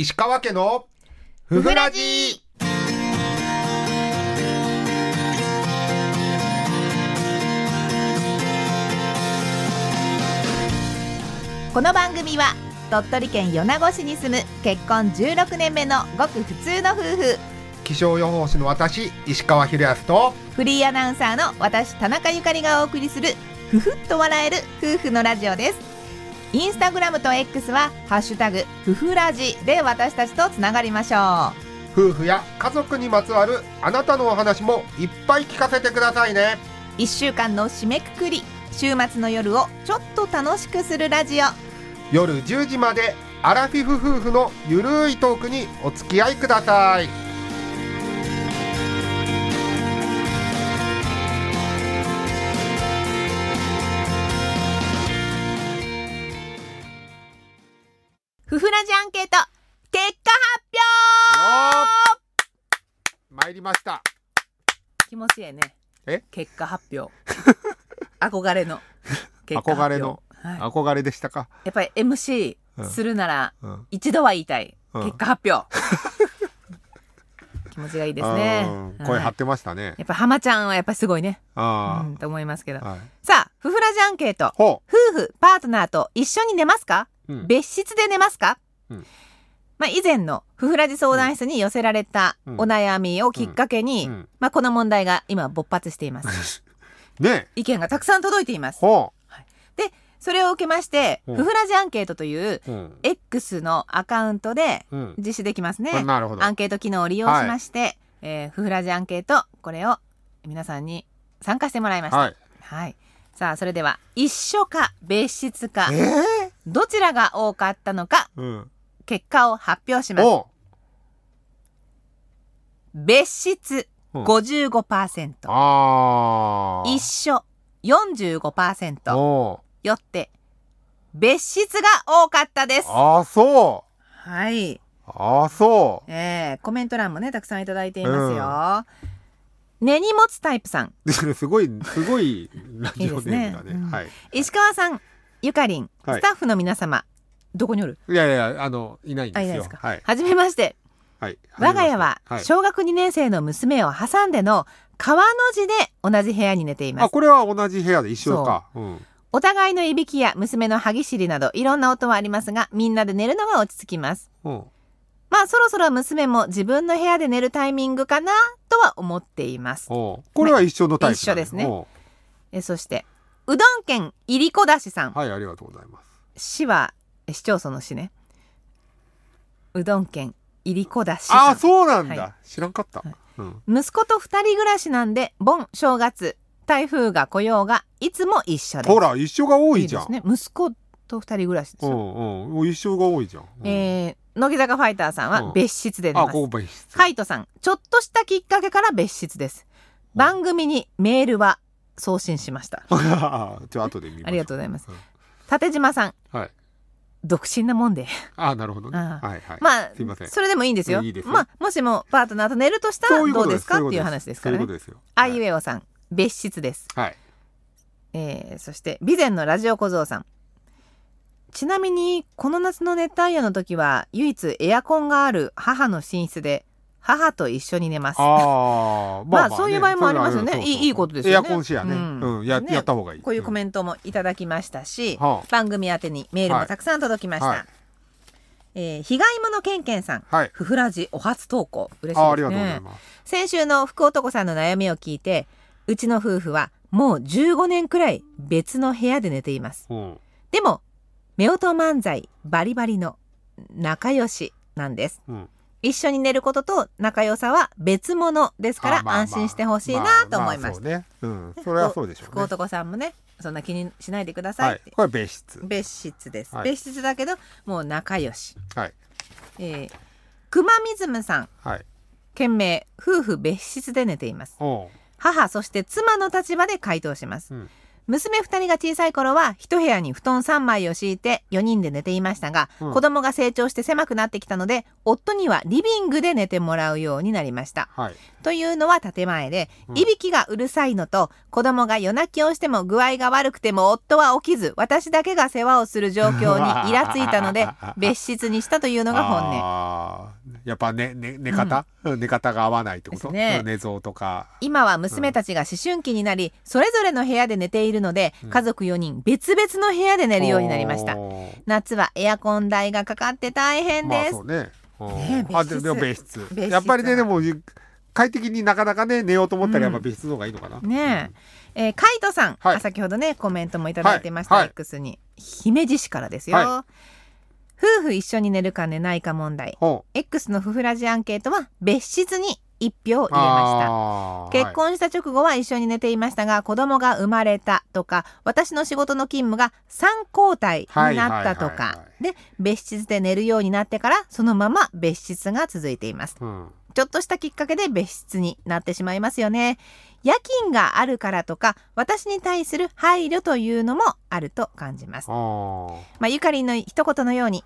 石川家のふふらじこの番組は鳥取県米子市に住む結婚16年目のごく普通の夫婦気象予報士の私石川博康とフリーアナウンサーの私田中ゆかりがお送りするふふっと笑える夫婦のラジオですインスタグラムと X は「ハッシュタグふふラジ」で私たちとつながりましょう夫婦や家族にまつわるあなたのお話もいっぱい聞かせてくださいね1週間の締めくくり週末の夜をちょっと楽しくするラジオ夜10時までアラフィフ夫婦のゆるいトークにお付き合いください。ふふラジアンケート結果発表参りました気持ちいいねえ結果発表 憧れの憧れの、はい、憧れでしたかやっぱり MC するなら、一度は言いたい、うん、結果発表 気持ちがいいですね、はい、声張ってましたねやっぱ浜ちゃんはやっぱすごいねあ、うん、と思いますけど、はい、さあふふらじアンケート夫婦パートナーと一緒に寝ますか別室で寝ますか、うんまあ、以前のふふらじ相談室に寄せられたお悩みをきっかけに、まあ、この問題が今勃発しています。ね、意見がたくさん届いています。はい、でそれを受けまして「ふふラジアンケート」という X のアカウントで実施できますね、うん、アンケート機能を利用しまして、はい、えー、ふふラジアンケートこれを皆さんに参加してもらいました。はい、はい、さあそれでは一緒か別室か、えーどちらが多かったのか、うん。結果を発表します。別室うん55%、あー。一緒45%、およって、別室が多かったです。あー、そはい。う。あそう。えー、コメント欄もね、たくさんいただいていますよ。根に持つタイプさん、すごい、すごいラジオネームだいいですねはい。石川さん、ゆかりん、はい、スタッフの皆様どこにおるいやいやあのいないんですよですか、はい、初めましてはい、我が家は小学2年生の娘を挟んでの川の字で同じ部屋に寝ていますあこれは同じ部屋で一緒かう、うん、お互いのいびきや娘の歯ぎしりなどいろんな音はありますがみんなで寝るのが落ち着きます、うん、まあそろそろ娘も自分の部屋で寝るタイミングかなとは思っていますこれは一緒のタイプ、ね、一緒ですねえそしてうどん県いりこだしさんはいありがとうございます市は市町村の市ねうどん県いりこだしあそうなんだ、はい、知らんかった、はいうん、息子と二人暮らしなんで盆正月台風が来ようがいつも一緒ですほら一緒が多いじゃん、ね、息子と二人暮らしですよ、うんうん、一緒が多いじゃん、うん、えー、乃木坂ファイターさんは別室で寝ます、うん、あここカイトさんちょっとしたきっかけから別室です番組にメールは送信しました ちょ後で見まありがとうございます、う立島さん、はい、独身なもんであなるほど、ね、はいはい、まあそれでもいいんですよ、ね、まあ、もしもパートナーと寝るとしたらどうですかっていう話ですからねあいうえおさん別室です、はい、えー、そして備前のラジオ小僧さんちなみにこの夏の熱帯夜の時は唯一エアコンがある母の寝室で母と一緒に寝ます。あ まあ、まあ、そういう場合もありますよね。いい、いいことですよね。エアコンシェね。うん、うん、や、ね、やった方がいい。こういうコメントもいただきましたし、はあ、番組宛にメールもたくさん届きました。はいはい、えー、被害者けんけんさん、はい、ふふらじお初投稿嬉しいですね先週の福男さんの悩みを聞いてうちの夫婦はもう15年くらい別の部屋で寝ています、うん、でも夫婦漫才バリバリの仲良しなんです、うん一緒に寝ることと仲良さは別物ですから安心してほしいなと思いました。それはそうでしょう、ね、男さんもねそんな気にしないでください、はい、これ別室別室です、はい、別室だけどもう仲良し、はいえー、くまみずむさん、はい、件名夫婦別室で寝ています母そして妻の立場で回答します、うん娘二人が小さい頃は一部屋に布団三枚を敷いて4人で寝ていましたが、うん、子供が成長して狭くなってきたので夫にはリビングで寝てもらうようになりました、はい、というのは建前で、いびきがうるさいのと、子供が夜泣きをしても具合が悪くても夫は起きず、私だけが世話をする状況に イラついたので、別室にしたというのが本音。やっぱね、寝方、うん、寝方が合わないってことね。寝相とか。今は娘たちが思春期になり、それぞれの部屋で寝ているので、家族4人別々の部屋で寝るようになりました。夏はエアコン代がかかって大変です。まあね、あ、でも別室。やっぱりね、でも、快適になかなかね寝ようと思ったらやっぱ別の方がいいのかな。ねえ、えー、カイトさん、はい、先ほどねコメントも頂いてました、はい、X に姫路市からですよ。夫婦一緒に寝るか寝ないか問題 X の夫婦ラジアンケートは別室に一票入れました結婚した直後は一緒に寝ていましたが、はい、子供が生まれたとか私の仕事の勤務が3交代になったとか、で別室で寝るようになってからそのまま別室が続いています、うん、ちょっとしたきっかけで別室になってしまいますよね。夜勤があるからとか私に対する配慮というのもあると感じます。まあ、ゆかりの一言のように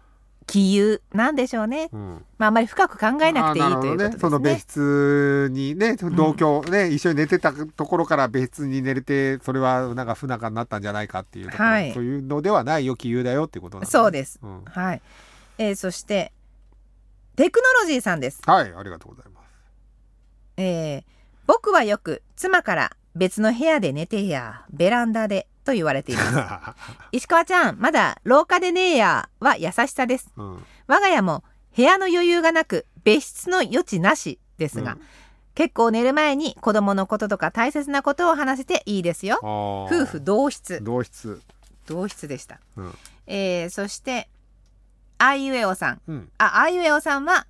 気憂なんでしょうね、うん、まああんまり深く考えなくていい、ね、ということですね。その別室にね同居ね、うん、一緒に寝てたところから別室に寝れてそれはなんか不仲になったんじゃないかっていうところ、はい、そういうのではないよ気憂だよっていうことなんです、ね、そうです、うん、はい、えー、そしてテクノロジーさんですはいありがとうございますえー、僕はよく妻から別の部屋で寝てやベランダでと言われています 石川ちゃんまだ廊下でねえやは優しさです、うん、我が家も部屋の余裕がなく別室の余地なしですが、うん、結構寝る前に子供のこととか大切なことを話せていいですよ夫婦同室同室同室でした、うん、えー、そしてあいうえおさん、うん、ああいうえおさんは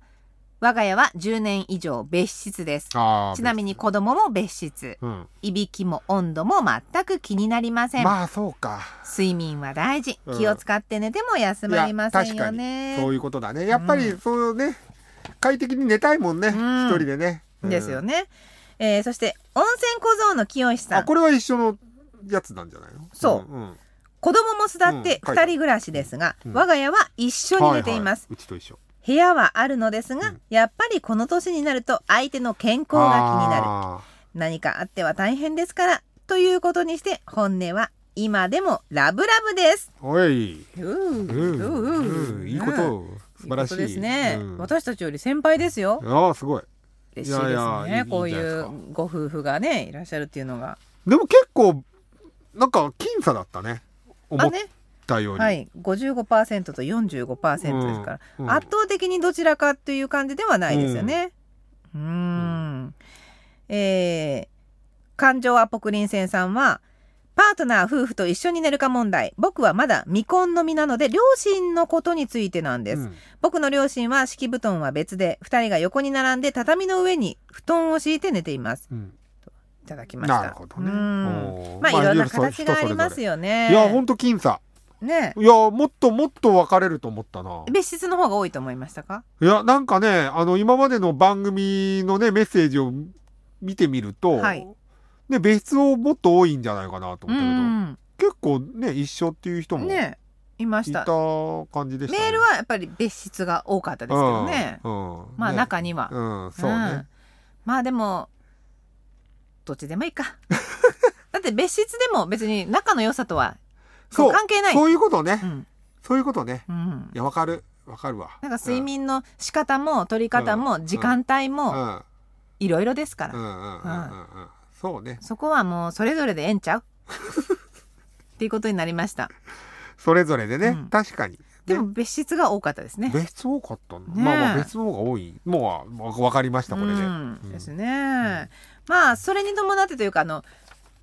我が家は10年以上別室ですちなみに子供も別室、うん、いびきも温度も全く気になりませんまあそうか睡眠は大事、うん、気を使って寝ても休まりませんよねそういうことだねやっぱりそうね、快適に寝たいもんね、一人でね、ですよね、えー、そして温泉小僧の清さんあこれは一緒のやつなんじゃないのそう、うん子供も育って二人暮らしですが、うん、我が家は一緒に寝ています、はいはい、うちと一緒部屋はあるのですが、うん、やっぱりこの年になると相手の健康が気になる何かあっては大変ですからということにして本音は今でもラブラブですおい、いいこと素晴らしいですね、私たちより先輩ですよああすごい嬉しいですねこういうご夫婦がねいらっしゃるっていうのがでも結構なんか僅差だったね思ったより、ね、はい、55%と45%ですから、うんうん、圧倒的にどちらかという感じではないですよね。うん、うん、えー、感情アポクリンセンさんはパートナー夫婦と一緒に寝るか問題僕はまだ未婚の身なので両親のことについてなんです、うん、僕の両親は敷布団は別で2人が横に並んで畳の上に布団を敷いて寝ています、うん、いただきましたなるほどね、まあいろんな形がありますよねいや本当僅差ね、いやもっともっと分かれると思ったな別室の方が多いと思いましたかいやなんかねあの今までの番組のねメッセージを見てみると、はい、ね、別室をもっと多いんじゃないかなと思ったけど、うん結構ね一緒っていう人もねいました感じでした、ね、メールはやっぱり別室が多かったですけどね、うんうん、まあ中には、ね、うんそうね、うん、まあでもどっちでもいいか。だって別室でも別に仲の良さとはそう関係ない。そういうことね。そういうことね。いやわかるわかるわ。なんか睡眠の仕方も取り方も時間帯もいろいろですから。うんうんうんうん。そうね。そこはもうそれぞれでええんちゃう っていうことになりました。それぞれでね、確かに。でも別室が多かったですね。別多かった、まあまあ別の方が多い。もうわかりましたこれで。ですね。まあそれに伴ってというかあの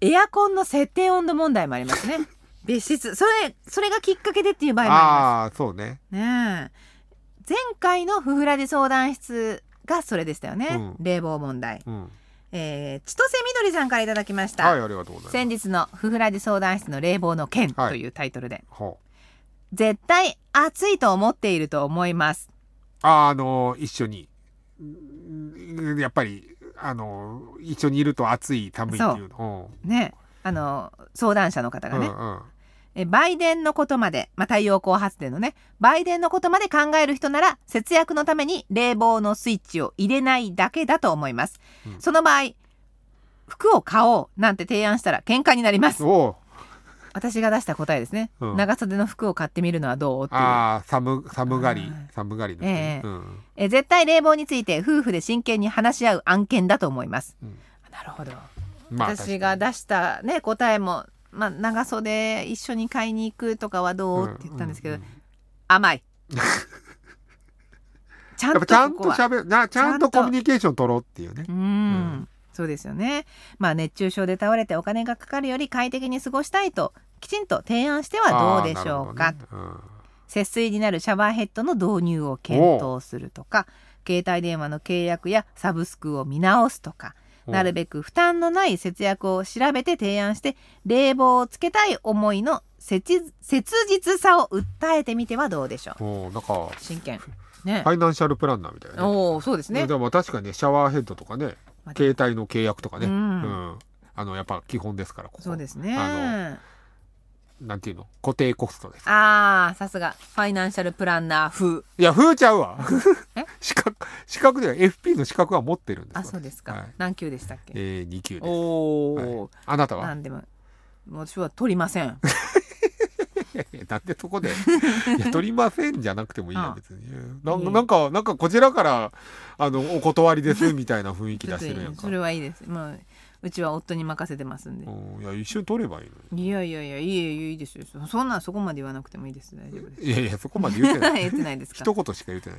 エアコンの設定温度問題もありますね 別室それそれがきっかけでっていう場合もありますああそうねね前回のフフラジ相談室がそれでしたよね、うん、冷房問題、うんえー、千歳みどりさんからいただきました、はい、ありがとうございます先日の「フフラジ相談室の冷房の件」というタイトルで、はい、絶対暑いと思っていると思いますああの一緒にやっぱりあの一緒にいると暑い寒いっていうのをねあの相談者の方がね、うんうん、えバイデンのことまで、まあ、太陽光発電のねバイデンのことまで考える人なら節約のために冷房のスイッチを入れないだけだと思います、うん、その場合服を買おうなんて提案したら喧嘩になりますお私が出した答えですね、うん長袖の服を買ってみるのはどうっていうああ寒寒がり寒がりの人ね、ええうんえ絶対冷房について夫婦で真剣に話し合う案件だと思います、うんなるほど、まあ私が出したね答えもまあ長袖一緒に買いに行くとかはどう、って言ったんですけど、甘い ちゃんとちゃんとしゃべなちゃんとコミュニケーション取ろうっていうねうんんそうですよね。まあ熱中症で倒れてお金がかかるより快適に過ごしたいときちんと提案してはどうでしょうか。ねうん、節水になるシャワーヘッドの導入を検討するとか携帯電話の契約やサブスクを見直すとかなるべく負担のない節約を調べて提案して冷房をつけたい思いの切実さを訴えてみてはどうでしょう。おなんか真剣ね、ファイナンシャルプランナーみたいな、ね、おそうですねでも確かに、シャワーヘッドとかね携帯の契約とかね、うん、うん、あのやっぱ基本ですからここそうですねあのなんていうの固定コストですああさすがファイナンシャルプランナー風いや風ちゃうわ 資格資格では FP の資格は持ってるんですあそうですか、はい、何級でしたっけえー、2級ですおお、はい、あなたは何でも私は取りませんだって、なんでそこで「いや取りません」じゃなくてもいいや別にななんかなんかこちらからあのお断りですみたいな雰囲気出してるやんか それはいいですもううちは夫に任せてますんでいや一緒に取ればいいのいやいやいやいいいいですよそんなそこまで言わなくてもいいです大丈夫ですいやいやそこまで言ってない 言ってないですか一言しか言ってない、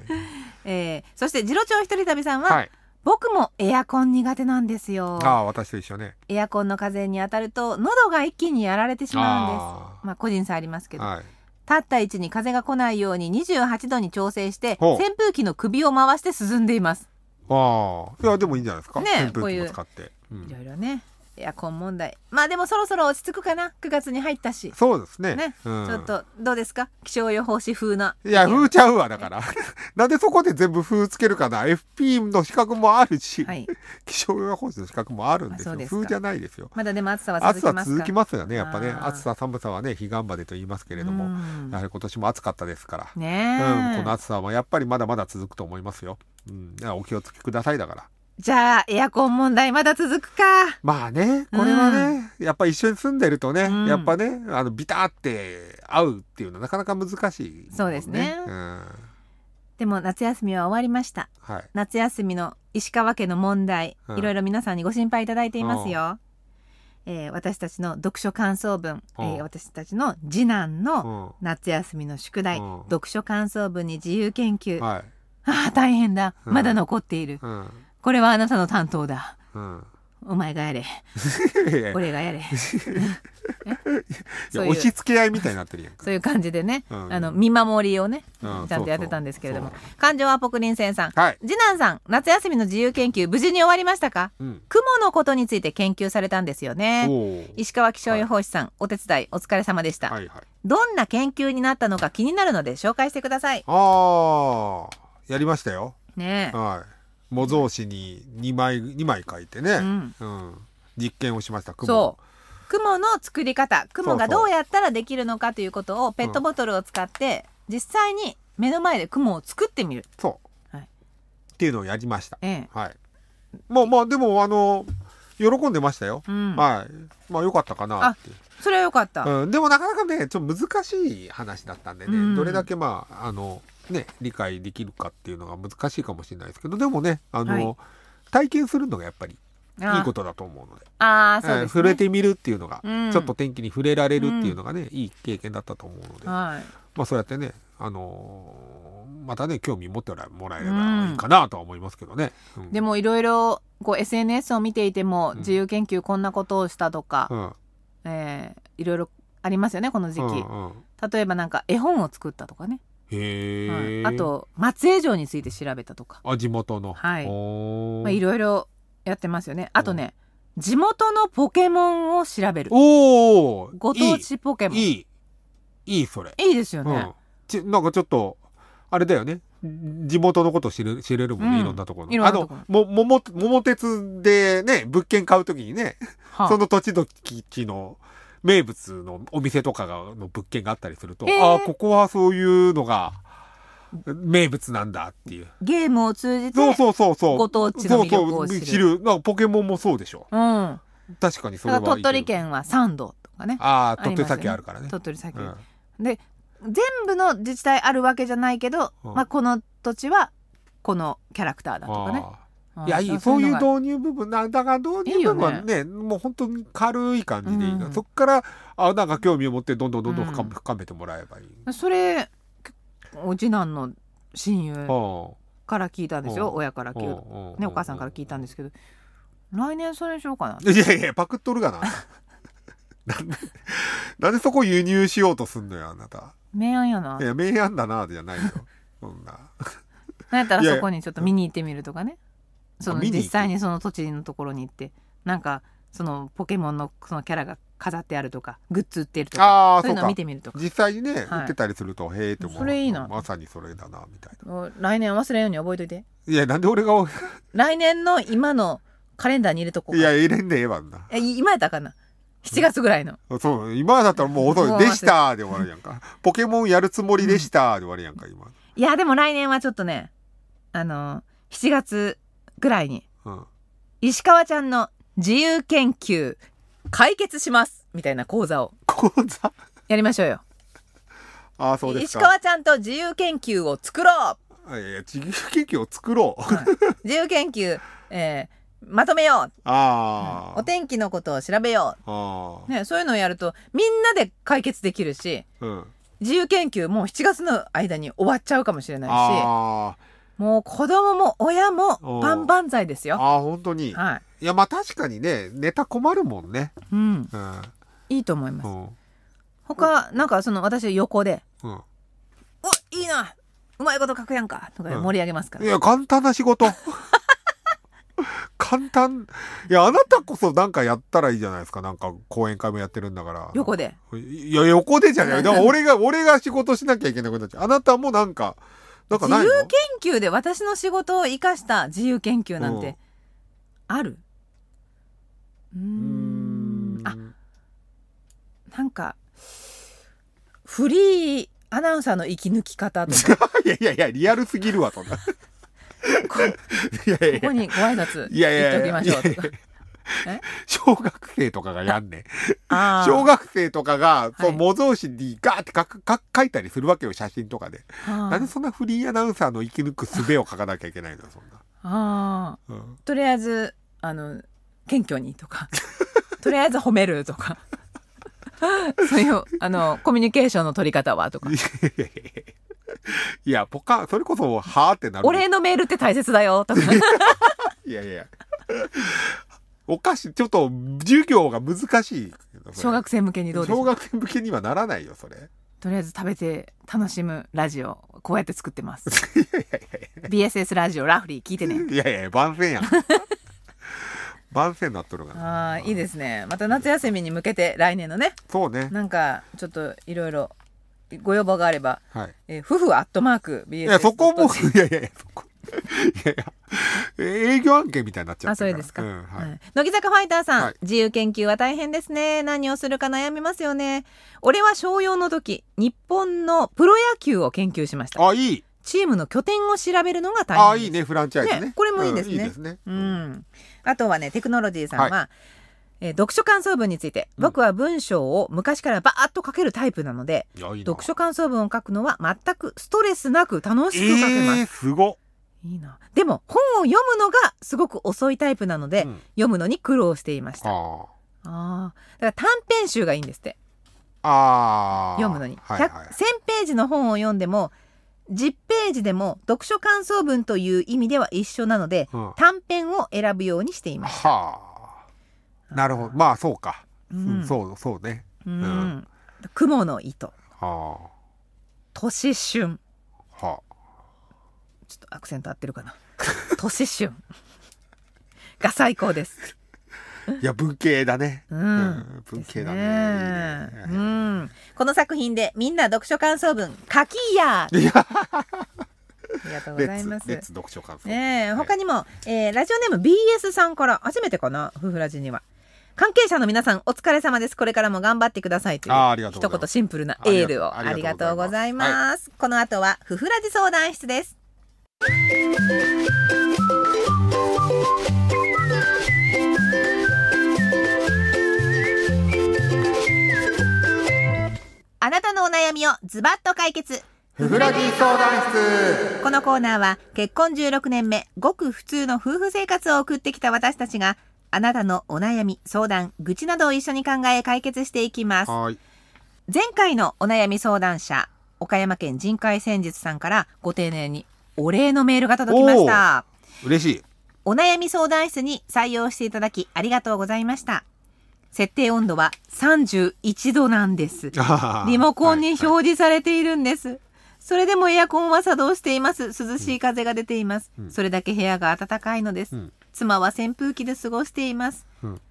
えー、そして次郎長一人旅さんは、はい僕もエアコン苦手なんですよああ私と一緒ねエアコンの風に当たると喉が一気にやられてしまうんですまあ個人差ありますけど、はい、立った位置に風が来ないように28度に調整して扇風機の首を回して進んでいますああいやでもいいんじゃないですか、ね、扇風機も使って、いういろいろねエアコン問題まあでもそろそろ落ち着くかな9月に入ったしそうですねね、うん、ちょっとどうですか気象予報士風ないや風ちゃうわだから なんでそこで全部風つけるかな FP の資格もあるし、はい、気象予報士の資格もあるんですよ風じゃないですよまだでも暑さは続きます続きますよねやっぱね暑さ寒さはね彼岸までと言いますけれども、やはり今年も暑かったですからね、うん、この暑さはやっぱりまだまだ続くと思いますよ、うん、お気をつけくださいだからじゃあエアコン問題まだ続くかまあねこれはね、うん、やっぱ一緒に住んでるとね、うん、やっぱねあのビタって合うっていうのはなかなか難しい、ね、そうですね、うん、でも夏休みは終わりました、はい、夏休みの石川家の問題、いろいろ皆さんにご心配いただいていますよ、えー、私たちの読書感想文、えー、私たちの次男の夏休みの宿題、読書感想文に自由研究、はい、ああ大変だまだ残っている、これはあなたの担当だ。うんお前がやれ俺がやれ押し付け合いみたいになってるやんそういう感じでね、うん、あの見守りをね、うん、ちゃんとやってたんですけれども感情はポクリンセンさん、はい、次男さん夏休みの自由研究無事に終わりましたか、うん、雲のことについて研究されたんですよね石川気象予報士さん、はい、お手伝いお疲れ様でした、はいはい、どんな研究になったのか気になるので紹介してくださいあやりましたよねはい模造紙に2枚、二枚書いてね、うん実験をしました、雲。そう。雲の作り方雲がどうやったらできるのかということをペットボトルを使って実際に目の前で雲を作ってみる。そう。はい、っていうのをやりました。ええ、はい。まあまあでもあの喜んでましたよ。うん、はい。まあよかったかなって。それはよかった、うん。でもなかなかねちょっと難しい話だったんでね、うん、どれだけまああのね、理解できるかっていうのが難しいかもしれないですけどでもねあの、はい、体験するのがやっぱりいいことだと思うのでああそう、ね、触れてみるっていうのが、うん、ちょっと天気に触れられるっていうのがね、うん、いい経験だったと思うので、はい、まあそうやってね、あのー、またね興味持ってもらえればいいかなとは思いますけどね。うん、でもいろいろこう SNS を見ていても自由研究こんなことをしたとか、うん、えー、いろいろありますよねこの時期、うんうん、例えばなんか絵本を作ったとかね。へえ、はい、あと松江城について調べたとかあ地元のはい、まあ、いろいろやってますよねあとね地元のポケモンを調べるおおご当地ポケモンいいいいそれいいですよね、うん、ちなんかちょっとあれだよね地元のこと知れ知れるもんね、うん、いろんなところの。あのも桃桃鉄でね物件買うときにね、はあ、その土地土地の名物のお店とかの物件があったりすると、えー、ああここはそういうのが名物なんだっていうゲームを通じてそうそうそうそう知るなんかポケモンもそうでしょ、うん、確かにそれは鳥取県はサンドとかねああ鳥取先あるからね、ね、鳥取先、うん、で全部の自治体あるわけじゃないけど、うん、まあ、この土地はこのキャラクターだとかねいやいいそういう導入部分なだから導入部分はね、ね、もう本当に軽い感じでいいから、うん、そこからあなんか興味を持ってどんどんどんどん深め,、深めてもらえばいい。それお次男の親友から聞いたんですよ親から聞いねお母さんから聞いたんですけど来年それにしようかな。いやいやパクっとるがな。なんで、なんでそこ輸入しようとすんのよ、あなた。明暗やな。いや、明暗だな、じゃないよ。そんな。なんやったらそこにちょっと見に行ってみるとかね。その実際にその土地のところに行ってなんかそのポケモンのそのキャラが飾ってあるとかグッズ売ってるとかそういうの見てみるとか実際にね、売ってたりすると、へえって思うそれいいなまさにそれだなみたいな来年忘れんように覚えといていやなんで俺が来年の今のカレンダーに入れとこういや入れんでええわんな今やったらあかんな7月ぐらいの、うん、そう今だったらもう遅い「でした」で終わるやんか「ポケモンやるつもりでした」で終わるやんか今いやでも来年はちょっとねあの7月ぐらいに、うん、石川ちゃんの自由研究解決しますみたいな講座を講座やりましょうよあそうです石川ちゃんと自由研究を作ろういやいや自由研究を作ろう、はい、自由研究、えー、まとめようあ、うん、お天気のことを調べようあ、ね、そういうのをやるとみんなで解決できるし、うん、自由研究もう7月の間に終わっちゃうかもしれないしあもう子供も親も万ン万歳ですよ。ああ、本当に。はい。いや、まあ確かにね、ネタ困るもんね。うん。うん、いいと思います。うん、他、なんかその私横で、うん、おいいなうまいこと書くやんかとか盛り上げますから、うん、いや、簡単な仕事。簡単。いや、あなたこそなんかやったらいいじゃないですか。なんか講演会もやってるんだから。横で。いや、横でじゃない。でも俺が、俺が仕事しなきゃいけなくなっちゃう。あなたもなんか、なんか自由研究で私の仕事を生かした自由研究なんてあるうんあなんかフリーアナウンサーの息抜き方とか いやいやいやリアルすぎるわそんなこここにご挨拶言っておきましょうとか。小学生とかがやんねん。小学生とかが、そう、模造紙にガーって書いたりするわけよ、写真とかで。なんでそんなフリーアナウンサーの生き抜く術を書かなきゃいけないのそんな。ああ、うん、とりあえず、あの、謙虚にとか、とりあえず褒めるとか。そういう、あの、コミュニケーションの取り方はとか。いや、ポカ、それこそ、はあってなる。お礼のメールって大切だよ、とか。いやいや。お菓子、ちょっと、授業が難しい。小学生向けにどうでしょ小学生向けにはならないよ、それ。とりあえず食べて楽しむラジオ、こうやって作ってます。いやいやいや BSS ラジオ、ラフリー聞いてね。いやいや、番宣やん。番宣なっとるああ、いいですね。また夏休みに向けて、来年のね。そうね。なんか、ちょっといろいろ、ご要望があれば、はい、え夫婦アットマーク BSS。いや、そこも、いやいやいや、そこ。いや営業案件みたいになっちゃうあ、そうですか。うんはい乃木坂ファイターさん、はい自由研究は大変ですね。何をするか悩みますよね。俺は小4の時、日本のプロ野球を研究しました。あいいチームの拠点を調べるのが大変あですいいねフランチャイズねねこれもいいですねうんいいですね、うんあとはねテクノロジーさんは、え読書感想文について僕は文章を昔からバーッと書けるタイプなので、いいな読書感想文を書くのは全くストレスなく楽しく書けます、えー、すごいいなでも本を読むのがすごく遅いタイプなので、うん、読むのに苦労していましたああだから短編集がいいんですってああ。読むのに、はいはい、100 0ページの本を読んでも10ページでも読書感想文という意味では一緒なので、うん、短編を選ぶようにしていましたはあなるほどまあそうか、うん、そうそうねうん、雲の糸年春ちょっとアクセント合ってるかな年春 が最高です いや文系だね、うん、文系だね、ね、うん、この作品でみんな読書感想文書きや ありがとうございます。レ読書感想。ねえ、他にも、はえー、ラジオネーム BS さんから、初めてかな、夫婦ラジには。関係者の皆さん、お疲れ様です。これからも頑張ってくださいという、あ一言シンプルなエールをありがとうございます。はい、この後は、夫婦ラジ相談室です。あなたのお悩みをズバッと解決相談室このコーナーは結婚16年目ごく普通の夫婦生活を送ってきた私たちがあなたのお悩み相談愚痴などを一緒に考え解決していきます前回のお悩み相談者岡山県人海戦術さんからご丁寧にお礼のメールが届きました嬉しいお悩み相談室に採用していただきありがとうございました設定温度は31度なんですリモコンに表示されているんです、はいはい、それでもエアコンは作動しています涼しい風が出ています、うん、それだけ部屋が暖かいのです、うん、妻は扇風機で過ごしています、うん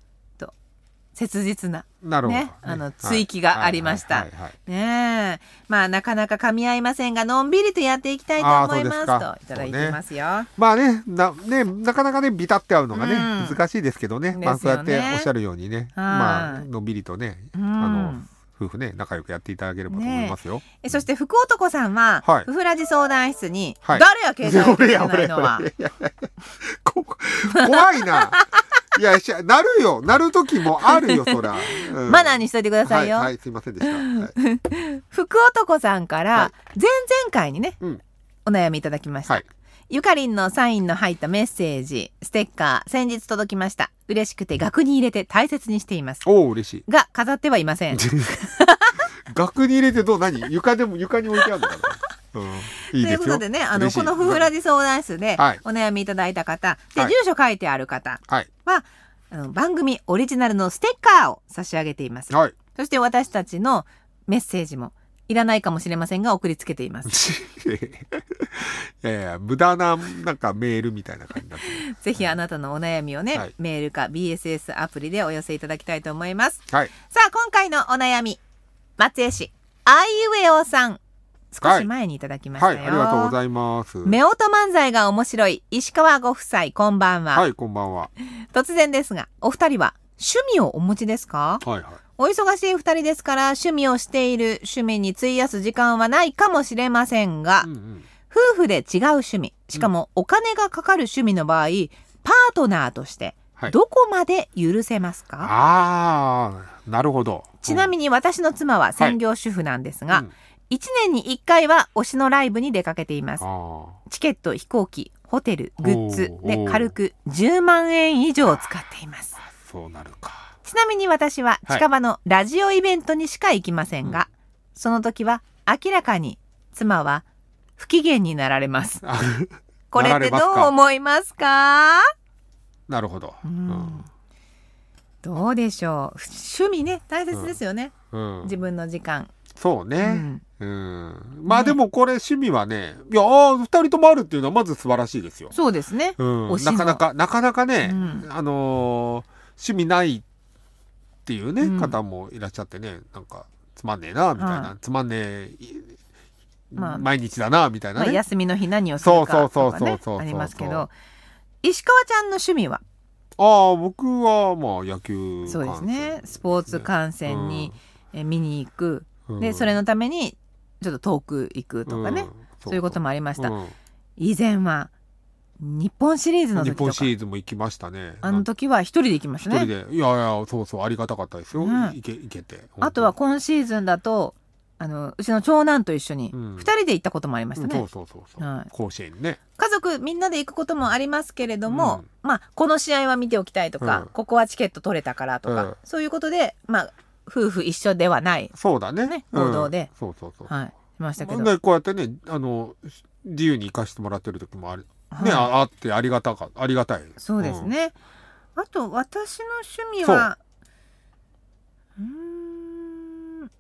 切実な、なるほどね、ね、あの追記がありました。ねまあなかなか噛み合いませんがのんびりとやっていきたいと思いますといただいてますよ。ね、まあねなねなかなかねビタって合うのがね、うん、難しいですけどね、ねまあそうやっておっしゃるようにね、まあのんびりとね、うん、あの。夫婦ね仲良くやっていただければと思いますよ、えそして福男さんは、はい、夫婦ラジ相談室に、はい、誰や携帯電話ないのは怖いないやしなるよなる時もあるよそら、うん、マナーにしといてくださいよ、はい、はい、すいませんでした、はい、福男さんから、前々回にね、うん、お悩みいただきました、はいゆかりんのサインの入ったメッセージ、ステッカー、先日届きました。嬉しくて額に入れて大切にしています。おお、嬉しい。が、飾ってはいません。額に入れてどう何床でも、床に置いてあるんだろうん、いいということでね、あの、このふふらじ相談室で、お悩みいただいた方、はい、で、住所書いてある方は、はいあの、番組オリジナルのステッカーを差し上げています。はい、そして私たちのメッセージもいらないかもしれませんが送りつけています。いやいや、無駄ななんかメールみたいな感じだ ぜひあなたのお悩みをね、はい、メールか BSS アプリでお寄せいただきたいと思います。はい、さあ、今回のお悩み、松江市、あいうえおさん。少し前にいただきました、はい、はい、ありがとうございます。夫婦漫才が面白い石川ご夫妻、こんばんは。はい、こんばんは。突然ですが、お二人は趣味をお持ちですかはいはい。お忙しい2人ですから趣味をしている趣味に費やす時間はないかもしれませんが、うんうん、夫婦で違う趣味しかもお金がかかる趣味の場合、うん、パートナーとしてどこまで許せますか、はい、ああなるほど、ちなみに私の妻は専業主婦なんですが、はいうん1年に1回は推しのライブに出かけていますチケット飛行機ホテルグッズで軽く10万円以上使っていますそうなるかちなみに私は近場のラジオイベントにしか行きませんが、その時は明らかに妻は不機嫌になられます。これってどう思いますかなるほど、うんどうでしょう趣味ね大切ですよね、うん、自分の時間そうね、うんまあでもこれ趣味はね、いや、ああ、二人ともあるっていうのはまず素晴らしいですよ。そうですね。うん、なかなか、なかなかね、あのー、趣味ないっていうね、方もいらっしゃってねなんかつまんねえなみたいな、つまんねえまあ、毎日だなみたいな、ねまあ、休みの日何をするかとかねありますけど石川ちゃんの趣味はああ僕はまあ野球、ね、そうですねスポーツ観戦に、え見に行く、うん、でそれのためにちょっと遠く行くとかね、うん、そういうこともありました、うん、以前は日本シリーズの時日本シリーズも行きましたねあの時は一人で行きましたね一人でいやいやそうそうありがたかったですよ、うん、行けけてあとは今シーズンだとあのうちの長男と一緒に2人で行ったこともありましたね、うん、そうそうそうそう、はい、甲子園ね家族みんなで行くこともありますけれども、うん、まあこの試合は見ておきたいとか、ここはチケット取れたからとか、そういうことでまあ夫婦一緒ではないそうだね行動で、そうそうそうはいましたけどこうやってねあの自由に行かしてもらってる時もあるね、はい、あってありがたかありがたいそうですね、うん、あと私の趣味はうん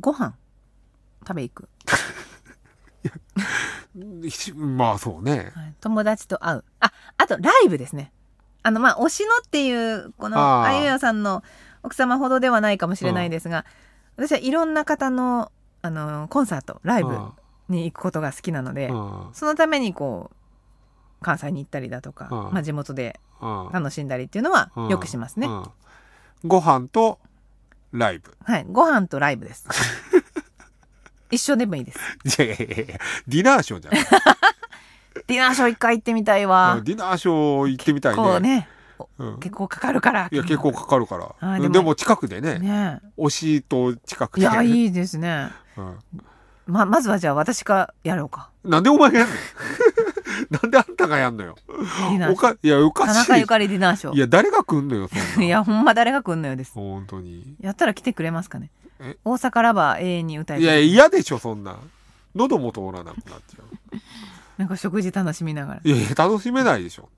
ご飯食べ行くまあそうね、友達と会うああとライブですねあのまあ推しのっていうこのあゆやさんの奥様ほどではないかもしれないですが、うん、私はいろんな方のあのコンサートライブに行くことが好きなので、そのためにこう関西に行ったりだとか、まあ、地元で楽しんだりっていうのはよくしますね。ご飯とライブ。はい、ご飯とライブです。一緒でもいいです。いやいやいやディナーショーじゃん。ディナーショー一回行ってみたいわ。ディナーショー行ってみたいね。結構ね、うん、結構かかるから。いや結構かかるから。でも近くでね。ね推しと近くで。いやいいですね。うんま、まずはじゃあ私がやろうか。なんでお前がやんの なんであんたがやんのよ。いや、おかしい。田中ゆかりディナーショー。いや、誰が来んのよ、いや、ほんま誰が来んのよです。本当に。やったら来てくれますかね。大阪ラバー永遠に歌いいや、嫌でしょ、そんな。喉も通らなくなっちゃう。なんか食事楽しみながら。いやいや、楽しめないでしょ。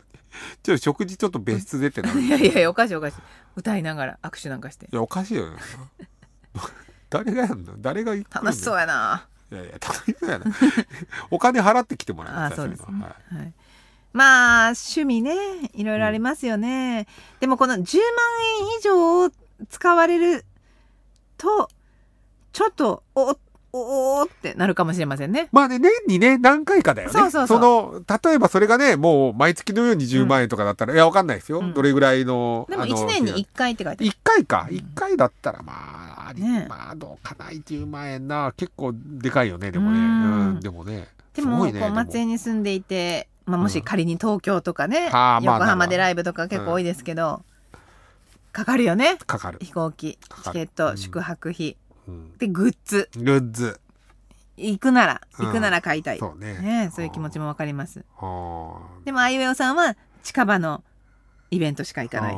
ちょっと食事ちょっと別室でってなる。いやいや、おかしいおかしい。歌いながら握手なんかして。いや、おかしいよ、誰がやんの誰が楽しそうやな。いやいや、高いそうやな。お金払ってきてもらあうそうですね。はい、はいまあ、趣味ね、いろいろありますよね。うん、でもこの10万円以上を使われると、ちょっと、おっおおってなるかもしれませんね。まあね、年にね、何回かだよね。そうそうそうその、例えばそれがね、もう毎月のように10万円とかだったら、うん、いや、わかんないですよ。うん、どれぐらいの。でも1年に1回って書いてある。1回か。1回だったら、まあ、あり、ね、まあ、どうかない、10万円な。結構でかいよね、でもね。うん、うん、でもね。でも、ね、松江に住んでいて、まあ、もし仮に東京とかね、横浜でライブとか結構多いですけど、かかるよね。かかる。飛行機、チケット、宿泊費。でグッズグッズ行くなら行くなら買いたい、そうねねそういう気持ちも分かりますでもあいうえおさんは近場のイベントしか行かない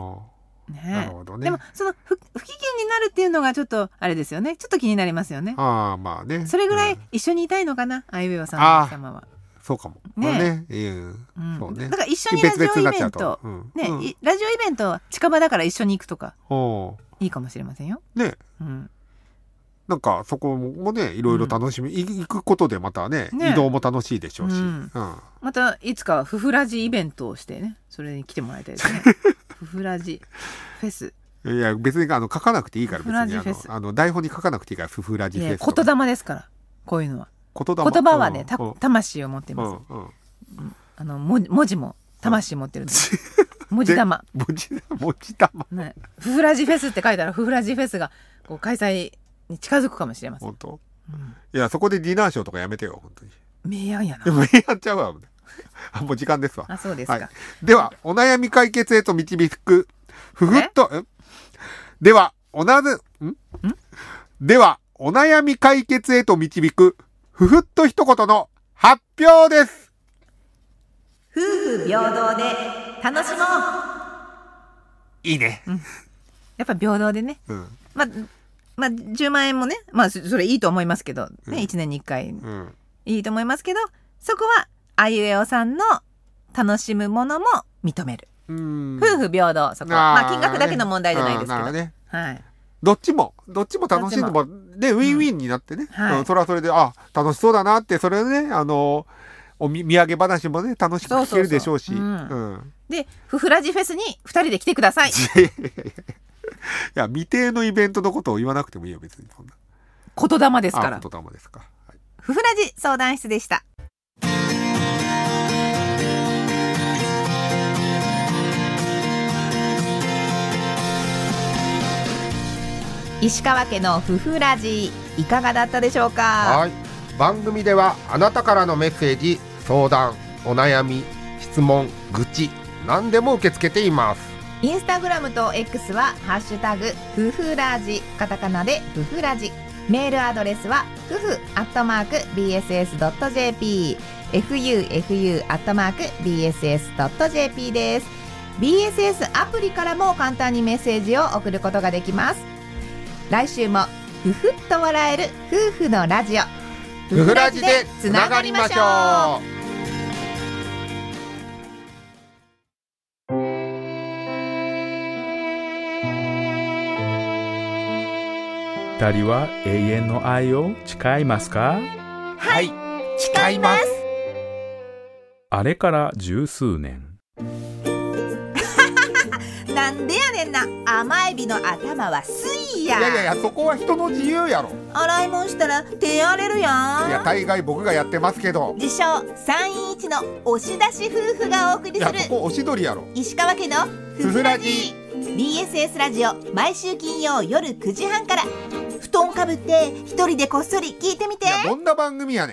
ね、ね、でもその不不機嫌になるっていうのがちょっとあれですよねちょっと気になりますよねああまあねそれぐらい一緒にいたいのかな、あいうえおさんの様はそうかもねね、うんそうねだから一緒にラジオイベント、ね、ラジオイベント近場だから一緒に行くとかいいかもしれませんよね、うんなんかそこもねいろいろ楽しみ、うん、行くことでまたね、ね、移動も楽しいでしょうし、うん、またいつかフフラジイベントをしてねそれに来てもらいたいですね フフラジフェスいや別にあの書かなくていいからフェスあの台本に書かなくていいからフフラジフェス言霊ですからこういうのは言言葉はね、うん、魂を持ってます、あの文字も魂持ってるんです、文字玉文字文字玉、ね、フフラジフェスって書いたらフフラジフェスがこう開催に近づくかもしれません。本当、うん、いや、そこでディナーショーとかやめてよ、本当に。明暗やな。明暗ちゃうわ。あ、もう時間ですわ。あ、そうですか。はい、では、お悩み解決へと導く、ふふっと、では、おなんんでは、お悩み解決へと導く、ふふっと一言の発表です夫婦平等で楽しもういいね、うん、やっぱ平等でね、うん、まあまあ、10万円もね、まあ、それいいと思いますけど、ね、うん、1年に1回、いいと思いますけど、そこは、あゆえおさんの楽しむものも認める。夫婦平等、そこ。あまあ、金額だけの問題じゃないですけど。ね、はい。どっちも、どっちも楽しんでも、で、ウィンウィンになってね、うんはい、それはそれで、あ、楽しそうだなって、それでね、あの、お土産話もね、楽しく聞けるでしょうし。で、ふふらじフェスに2人で来てください。や、未定のイベントのことを言わなくてもいいよ、別に。そんな言霊ですから。言霊ですか。はい、ふふらじ相談室でした。石川家のふふラジいかがだったでしょうか番組ではあなたからのメッセージ相談お悩み質問愚痴何でも受け付けていますインスタグラムと X は、ハッシュタグ、ふふラジ、カタカナでふふラジ。メールアドレスは、ふふアットマーク bss.jp、fufu アットマーク bss.jp です。BSS アプリからも簡単にメッセージを送ることができます。来週も、ふふっと笑える夫婦のラジオ。ふふラジでつながりましょう二人は永遠の愛を誓いますかはい誓いますあれから十数年 なんでやねんな甘エビの頭はスイやいやいやいやそこは人の自由やろ洗い物したら手荒れるやんいや大概僕がやってますけど自称三2 1の押し出し夫婦がお送りするいやここ押しどりやろ石川家のふふらじ BSS ラジオ毎週金曜夜9時半から布団かぶって一人でこっそり聞いてみてどんな番組やねん